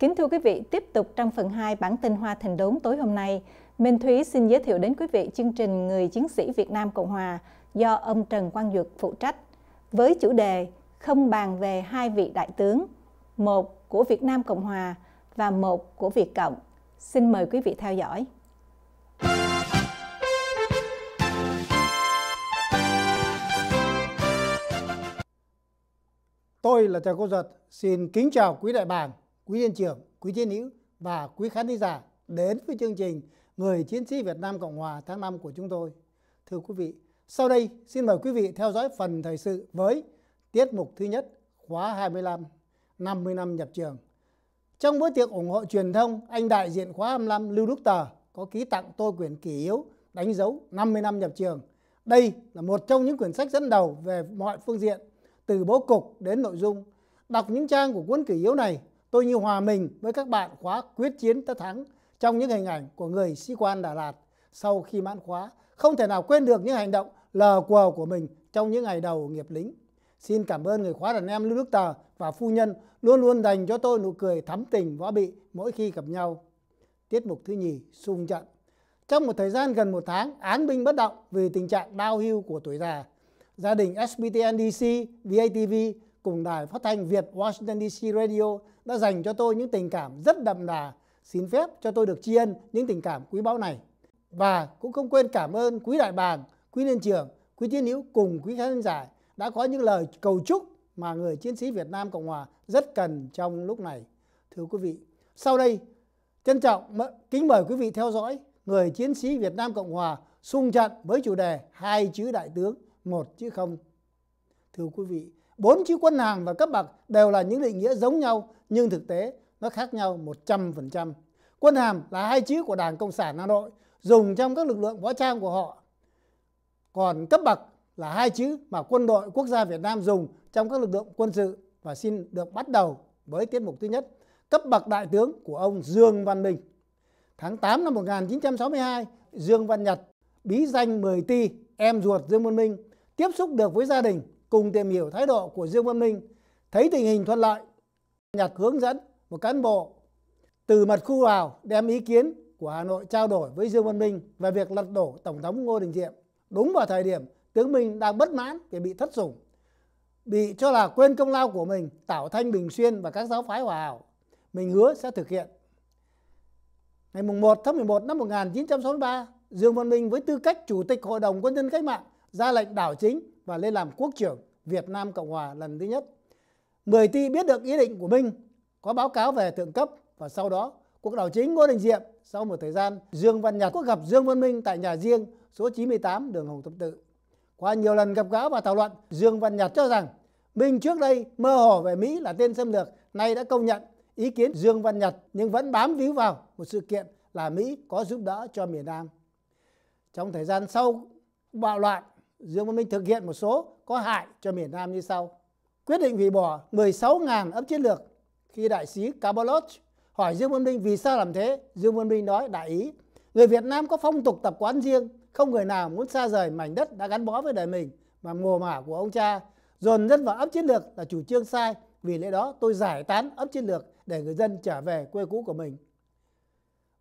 Kính thưa quý vị, tiếp tục trong phần 2 bản tin Hoa Thành Đốn tối hôm nay, Minh Thúy xin giới thiệu đến quý vị chương trình Người Chiến sĩ Việt Nam Cộng Hòa do ông Trần Quang Dược phụ trách, với chủ đề Không bàn về hai vị đại tướng, một của Việt Nam Cộng Hòa và một của Việt Cộng. Xin mời quý vị theo dõi. Tôi là Trần Quang Duật, xin kính chào quý đại bàng quý viên trưởng, quý chiến hữu và quý khán thính giả đến với chương trình Người Chiến sĩ Việt Nam Cộng Hòa tháng 5 của chúng tôi. Thưa quý vị, sau đây xin mời quý vị theo dõi phần thời sự với tiết mục thứ nhất khóa 25, 50 năm nhập trường. Trong bữa tiệc ủng hộ truyền thông, anh đại diện khóa 25 Lưu Đức Tờ có ký tặng tôi quyển kỷ yếu đánh dấu 50 năm nhập trường. Đây là một trong những quyển sách dẫn đầu về mọi phương diện, từ bố cục đến nội dung. Đọc những trang của cuốn kỷ yếu này, tôi như hòa mình với các bạn khóa quyết chiến tất thắng trong những hình ảnh của người sĩ quan Đà Lạt sau khi mãn khóa. Không thể nào quên được những hành động lờ quờ của mình trong những ngày đầu nghiệp lính. Xin cảm ơn người khóa đàn em Lưu Đức Tờ và phu nhân luôn luôn dành cho tôi nụ cười thắm tình võ bị mỗi khi gặp nhau. Tiết mục thứ nhì sung trận. Trong một thời gian gần một tháng, án binh bất động vì tình trạng đau hưu của tuổi già. Gia đình SBTNDC, VATV cùng đài phát thanh Việt Washington DC Radio đã dành cho tôi những tình cảm rất đậm đà. Xin phép cho tôi được tri ân những tình cảm quý báu này. Và cũng không quên cảm ơn quý đại bàng, quý liên trưởng, quý chiến hữu cùng quý khán giả đã có những lời cầu chúc mà người chiến sĩ Việt Nam Cộng Hòa rất cần trong lúc này. Thưa quý vị, sau đây trân trọng kính mời quý vị theo dõi người chiến sĩ Việt Nam Cộng Hòa xung trận với chủ đề hai chữ đại tướng một chữ không. Thưa quý vị, bốn chữ quân hàm và cấp bậc đều là những định nghĩa giống nhau nhưng thực tế nó khác nhau 100%. Quân hàm là hai chữ của Đảng Cộng sản Hà Nội dùng trong các lực lượng võ trang của họ. Còn cấp bậc là hai chữ mà quân đội quốc gia Việt Nam dùng trong các lực lượng quân sự và xin được bắt đầu với tiết mục thứ nhất, cấp bậc đại tướng của ông Dương Văn Bình. Tháng 8 năm 1962, Dương Văn Nhật bí danh 10 ti, em ruột Dương Văn Minh tiếp xúc được với gia đình cùng tìm hiểu thái độ của Dương Văn Minh, thấy tình hình thuận lợi, nhạc hướng dẫn một cán bộ từ mặt khu vào đem ý kiến của Hà Nội trao đổi với Dương Văn Minh về việc lật đổ Tổng thống Ngô Đình Diệm. Đúng vào thời điểm tướng Minh đang bất mãn vì bị thất sủng, bị cho là quên công lao của mình, tạo Thanh Bình Xuyên và các giáo phái hòa hảo. Mình hứa sẽ thực hiện. Ngày 1 tháng 11 năm 1963, Dương Văn Minh với tư cách Chủ tịch Hội đồng Quân nhân Cách mạng ra lệnh đảo chính và lên làm quốc trưởng Việt Nam Cộng Hòa lần thứ nhất. Mười ti biết được ý định của Minh, có báo cáo về thượng cấp và sau đó cuộc đảo chính Ngô Đình Diệm sau một thời gian Dương Văn Nhật có gặp Dương Văn Minh tại nhà riêng số 98 đường Hồng Thập Tự. Qua nhiều lần gặp gỡ và thảo luận, Dương Văn Nhật cho rằng Minh trước đây mơ hồ về Mỹ là tên xâm lược, nay đã công nhận ý kiến Dương Văn Nhật nhưng vẫn bám víu vào một sự kiện là Mỹ có giúp đỡ cho miền Nam. Trong thời gian sau bạo loạn Dương Văn Minh thực hiện một số có hại cho miền Nam như sau. Quyết định hủy bỏ 16.000 ấp chiến lược khi đại sứ Kabalot hỏi Dương Văn Minh vì sao làm thế, Dương Văn Minh nói đại ý, người Việt Nam có phong tục tập quán riêng, không người nào muốn xa rời mảnh đất đã gắn bó với đời mình mà mồ mả của ông cha. Dồn dân vào ấp chiến lược là chủ trương sai, vì lẽ đó tôi giải tán ấp chiến lược để người dân trở về quê cũ của mình.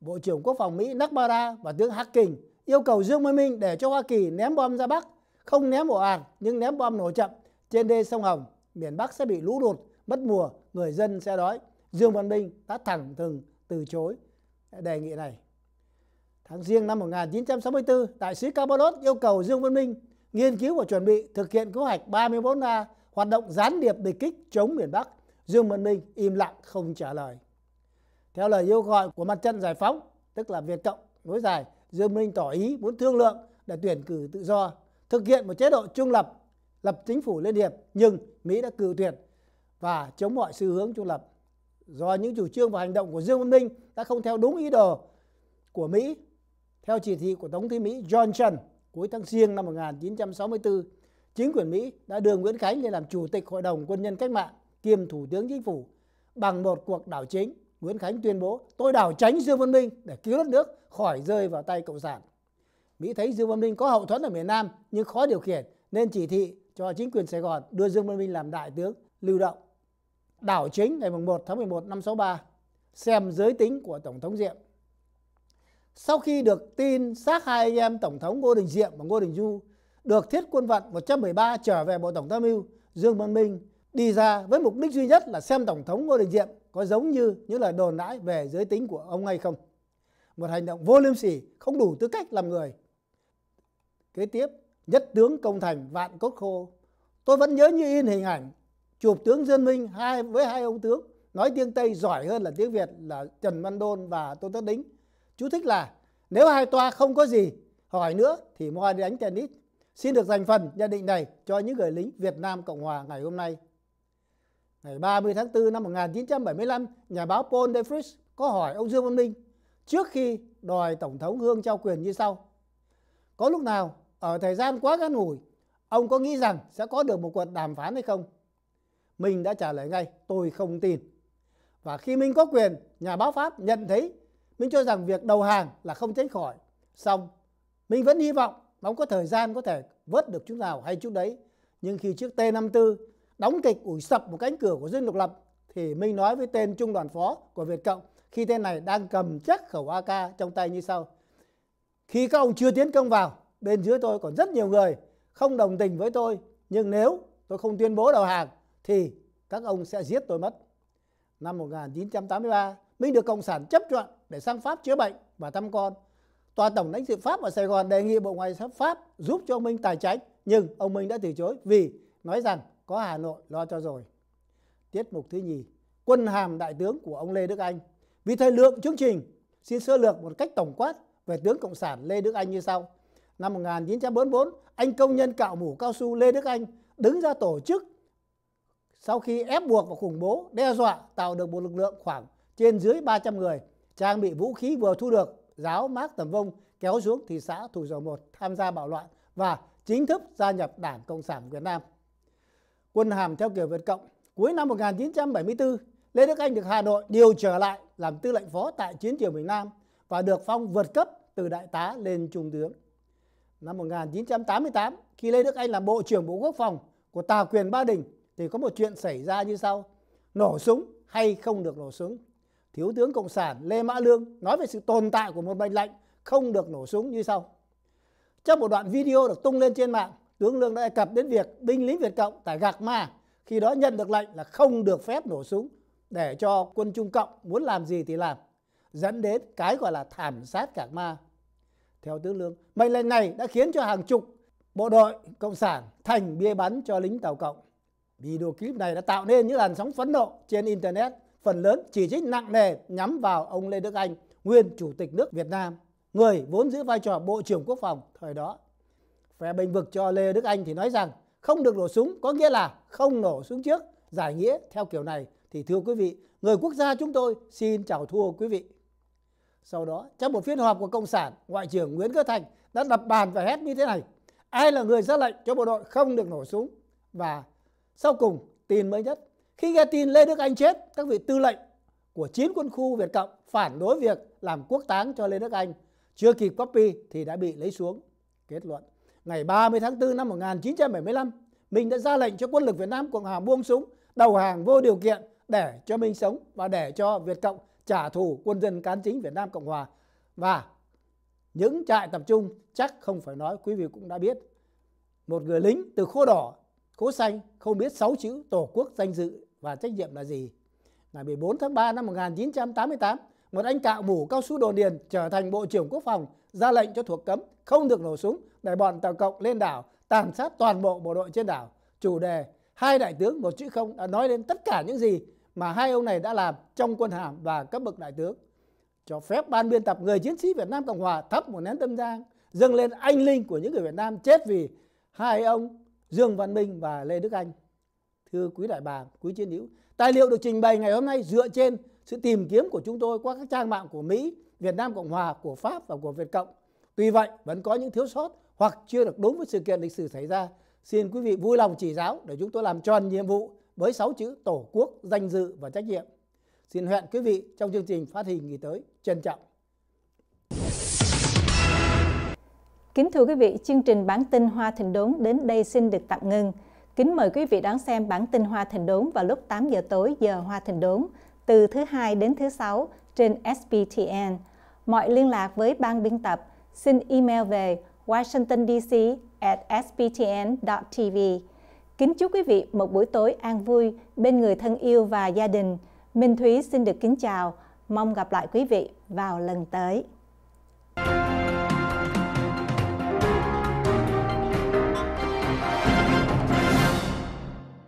Bộ trưởng Quốc phòng Mỹ Nakbara và tướng Hacking yêu cầu Dương Văn Minh để cho Hoa Kỳ ném bom ra Bắc không ném ồ ạt nhưng ném bom nổ chậm trên đê sông Hồng, miền Bắc sẽ bị lũ lụt, mất mùa, người dân sẽ đói. Dương Văn Minh đã thẳng thừng từ chối đề nghị này. Tháng riêng năm 1964, Đại sứ Kabalot yêu cầu Dương Văn Minh nghiên cứu và chuẩn bị thực hiện kế hoạch 34A hoạt động gián điệp địch kích chống miền Bắc. Dương Văn Minh im lặng không trả lời. Theo lời yêu gọi của mặt trận giải phóng, tức là Việt Cộng nối dài, Dương Minh tỏ ý muốn thương lượng để tuyển cử tự do thực hiện một chế độ trung lập, lập chính phủ liên hiệp nhưng Mỹ đã cự tuyệt và chống mọi xu hướng trung lập. Do những chủ trương và hành động của Dương Văn Minh đã không theo đúng ý đồ của Mỹ theo chỉ thị của Tổng thống Mỹ Johnson cuối tháng Giêng năm 1964, chính quyền Mỹ đã đưa Nguyễn Khánh lên làm chủ tịch Hội đồng Quân nhân Cách mạng kiêm Thủ tướng Chính phủ bằng một cuộc đảo chính. Nguyễn Khánh tuyên bố tôi đảo tránh Dương Văn Minh để cứu đất nước khỏi rơi vào tay Cộng sản. Mỹ thấy Dương Văn Minh có hậu thuẫn ở miền Nam nhưng khó điều khiển nên chỉ thị cho chính quyền Sài Gòn đưa Dương Văn Minh làm đại tướng lưu động. Đảo chính ngày 1 tháng 11 năm 63 xem giới tính của Tổng thống Diệm. Sau khi được tin xác hai anh em Tổng thống Ngô Đình Diệm và Ngô Đình Du được thiết quân vận 113 trở về Bộ Tổng tham mưu, Dương Văn Minh đi ra với mục đích duy nhất là xem Tổng thống Ngô Đình Diệm có giống như những lời đồn đãi về giới tính của ông hay không. Một hành động vô liêm sỉ không đủ tư cách làm người kế tiếp nhất tướng công thành vạn cốt khô tôi vẫn nhớ như in hình ảnh chụp tướng dương minh hai với hai ông tướng nói tiếng tây giỏi hơn là tiếng việt là trần văn đôn và tôn tất đính chú thích là nếu hai toa không có gì hỏi nữa thì moi đi đánh tennis xin được dành phần nhận định này cho những người lính việt nam cộng hòa ngày hôm nay ngày 30 tháng 4 năm 1975 nhà báo paul defries có hỏi ông dương văn minh trước khi đòi tổng thống hương trao quyền như sau có lúc nào ở thời gian quá ngắn ngủi ông có nghĩ rằng sẽ có được một cuộc đàm phán hay không mình đã trả lời ngay tôi không tin và khi mình có quyền nhà báo pháp nhận thấy mình cho rằng việc đầu hàng là không tránh khỏi xong mình vẫn hy vọng mong có thời gian có thể vớt được chút nào hay chút đấy nhưng khi chiếc T54 đóng kịch ủi sập một cánh cửa của dân độc lập thì Minh nói với tên trung đoàn phó của Việt Cộng khi tên này đang cầm chắc khẩu AK trong tay như sau. Khi các ông chưa tiến công vào bên dưới tôi còn rất nhiều người không đồng tình với tôi nhưng nếu tôi không tuyên bố đầu hàng thì các ông sẽ giết tôi mất. Năm 1983, Minh được Cộng sản chấp thuận để sang Pháp chữa bệnh và thăm con. Tòa Tổng lãnh sự Pháp ở Sài Gòn đề nghị Bộ Ngoại giao Pháp giúp cho ông Minh tài tránh nhưng ông Minh đã từ chối vì nói rằng có Hà Nội lo cho rồi. Tiết mục thứ nhì, quân hàm đại tướng của ông Lê Đức Anh. Vì thời lượng chương trình, xin sơ lược một cách tổng quát về tướng Cộng sản Lê Đức Anh như sau năm 1944, anh công nhân cạo mũ cao su Lê Đức Anh đứng ra tổ chức sau khi ép buộc và khủng bố, đe dọa tạo được một lực lượng khoảng trên dưới 300 người, trang bị vũ khí vừa thu được, giáo Mác Tầm Vông kéo xuống thị xã Thủ Dầu Một tham gia bạo loạn và chính thức gia nhập Đảng Cộng sản Việt Nam. Quân hàm theo kiểu Việt Cộng, cuối năm 1974, Lê Đức Anh được Hà Nội điều trở lại làm tư lệnh phó tại chiến trường miền Nam và được phong vượt cấp từ đại tá lên trung tướng năm 1988 khi Lê Đức Anh làm Bộ trưởng Bộ Quốc phòng của Tào Quyền Ba Đình thì có một chuyện xảy ra như sau. Nổ súng hay không được nổ súng. Thiếu tướng Cộng sản Lê Mã Lương nói về sự tồn tại của một mệnh lệnh không được nổ súng như sau. Trong một đoạn video được tung lên trên mạng, tướng Lương đã đề cập đến việc binh lính Việt Cộng tại Gạc Ma khi đó nhận được lệnh là không được phép nổ súng để cho quân Trung Cộng muốn làm gì thì làm dẫn đến cái gọi là thảm sát Gạc Ma theo tướng lương. Mệnh lệnh này đã khiến cho hàng chục bộ đội cộng sản thành bia bắn cho lính tàu cộng. Video clip này đã tạo nên những làn sóng phẫn nộ trên internet, phần lớn chỉ trích nặng nề nhắm vào ông Lê Đức Anh, nguyên chủ tịch nước Việt Nam, người vốn giữ vai trò Bộ trưởng Quốc phòng thời đó. Phe bình vực cho Lê Đức Anh thì nói rằng không được nổ súng có nghĩa là không nổ súng trước, giải nghĩa theo kiểu này thì thưa quý vị, người quốc gia chúng tôi xin chào thua quý vị. Sau đó, trong một phiên họp của Cộng sản, Ngoại trưởng Nguyễn Cơ Thành đã đập bàn và hét như thế này. Ai là người ra lệnh cho bộ đội không được nổ súng? Và sau cùng, tin mới nhất. Khi nghe tin Lê Đức Anh chết, các vị tư lệnh của chiến quân khu Việt Cộng phản đối việc làm quốc táng cho Lê Đức Anh. Chưa kịp copy thì đã bị lấy xuống. Kết luận, ngày 30 tháng 4 năm 1975, mình đã ra lệnh cho quân lực Việt Nam Cộng Hòa buông súng, đầu hàng vô điều kiện để cho mình sống và để cho Việt Cộng trả thù quân dân cán chính Việt Nam Cộng Hòa và những trại tập trung chắc không phải nói quý vị cũng đã biết một người lính từ khô đỏ khố xanh không biết sáu chữ tổ quốc danh dự và trách nhiệm là gì ngày 14 tháng 3 năm 1988 một anh cạo mũ cao su đồn điền trở thành bộ trưởng quốc phòng ra lệnh cho thuộc cấm không được nổ súng để bọn tàu cộng lên đảo tàn sát toàn bộ bộ đội trên đảo chủ đề hai đại tướng một chữ không đã nói lên tất cả những gì mà hai ông này đã làm trong quân hàm và cấp bậc đại tướng cho phép ban biên tập người chiến sĩ Việt Nam Cộng Hòa thắp một nén tâm giang dâng lên anh linh của những người Việt Nam chết vì hai ông Dương Văn Minh và Lê Đức Anh. Thưa quý đại bà, quý chiến hữu, tài liệu được trình bày ngày hôm nay dựa trên sự tìm kiếm của chúng tôi qua các trang mạng của Mỹ, Việt Nam Cộng Hòa, của Pháp và của Việt Cộng. Tuy vậy, vẫn có những thiếu sót hoặc chưa được đúng với sự kiện lịch sử xảy ra. Xin quý vị vui lòng chỉ giáo để chúng tôi làm tròn nhiệm vụ với 6 chữ Tổ quốc, danh dự và trách nhiệm. Xin hẹn quý vị trong chương trình phát hình nghỉ tới. Trân trọng. Kính thưa quý vị, chương trình bản tin Hoa Thịnh Đốn đến đây xin được tạm ngưng. Kính mời quý vị đón xem bản tin Hoa Thịnh Đốn vào lúc 8 giờ tối giờ Hoa Thịnh Đốn từ thứ hai đến thứ sáu trên SBTN. Mọi liên lạc với ban biên tập xin email về washingtondc@sbtn.tv. Kính chúc quý vị một buổi tối an vui bên người thân yêu và gia đình. Minh Thúy xin được kính chào, mong gặp lại quý vị vào lần tới.